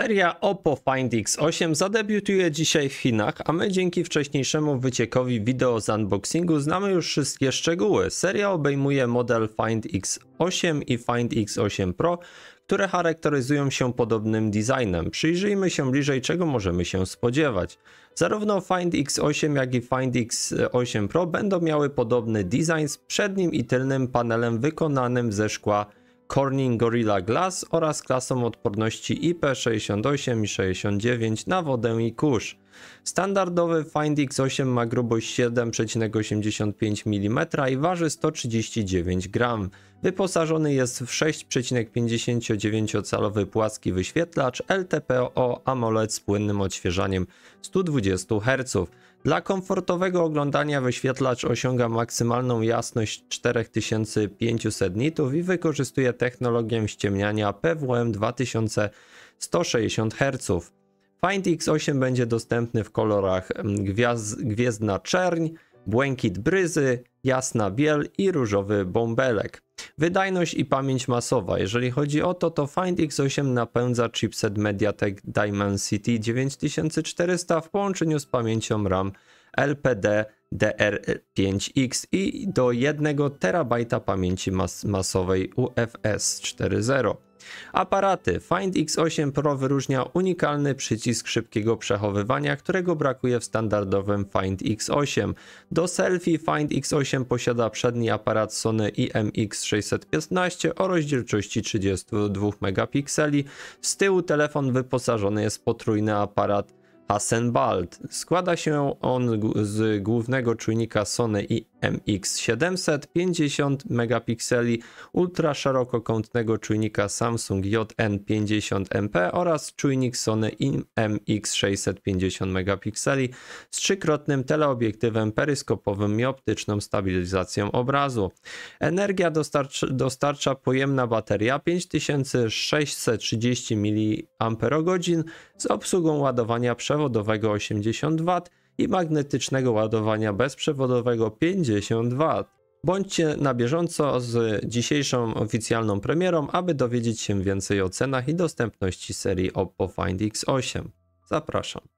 Seria Oppo Find X8 zadebiutuje dzisiaj w Chinach, a my dzięki wcześniejszemu wyciekowi wideo z unboxingu znamy już wszystkie szczegóły. Seria obejmuje model Find X8 i Find X8 Pro, które charakteryzują się podobnym designem. Przyjrzyjmy się bliżej, czego możemy się spodziewać. Zarówno Find X8, jak i Find X8 Pro będą miały podobny design z przednim i tylnym panelem wykonanym ze szkła Corning Gorilla Glass oraz klasą odporności IP68 i 69 na wodę i kurz. Standardowy Find X8 ma grubość 7,85 mm i waży 139 g. Wyposażony jest w 6,59-calowy płaski wyświetlacz LTPO AMOLED z płynnym odświeżaniem 120 Hz. Dla komfortowego oglądania wyświetlacz osiąga maksymalną jasność 4500 nitów i wykorzystuje technologię ściemniania PWM 2160 Hz. Find X8 będzie dostępny w kolorach mm, gwiazd, gwiezdna czerń, błękit bryzy, jasna biel i różowy bąbelek. Wydajność i pamięć masowa. Jeżeli chodzi o to, to Find X8 napędza chipset MediaTek Dimensity 9400 w połączeniu z pamięcią RAM LPD DR5X i do 1 TB pamięci mas masowej UFS 4.0. Aparaty Find X8 Pro wyróżnia unikalny przycisk szybkiego przechowywania, którego brakuje w standardowym Find X8. Do selfie Find X8 posiada przedni aparat Sony IMX615 o rozdzielczości 32 megapikseli. Z tyłu telefon wyposażony jest w potrójny aparat Asenbald. Składa się on z głównego czujnika Sony IMX 750 megapikseli, ultraszerokokątnego czujnika Samsung JN50MP oraz czujnik Sony IMX 650 megapikseli z trzykrotnym teleobiektywem peryskopowym i optyczną stabilizacją obrazu. Energia dostarcza, dostarcza pojemna bateria 5630 mAh z obsługą ładowania przewodniczego bezprzewodowego 80 W i magnetycznego ładowania bezprzewodowego 50 W. Bądźcie na bieżąco z dzisiejszą oficjalną premierą, aby dowiedzieć się więcej o cenach i dostępności serii Oppo Find X8. Zapraszam.